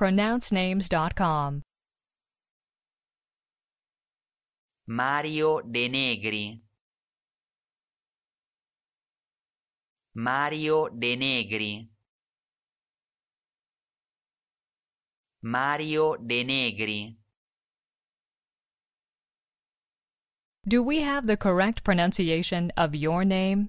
pronouncenames.com. Mario De Negri. Mario De Negri. Mario De Negri. Do we have the correct pronunciation of your name?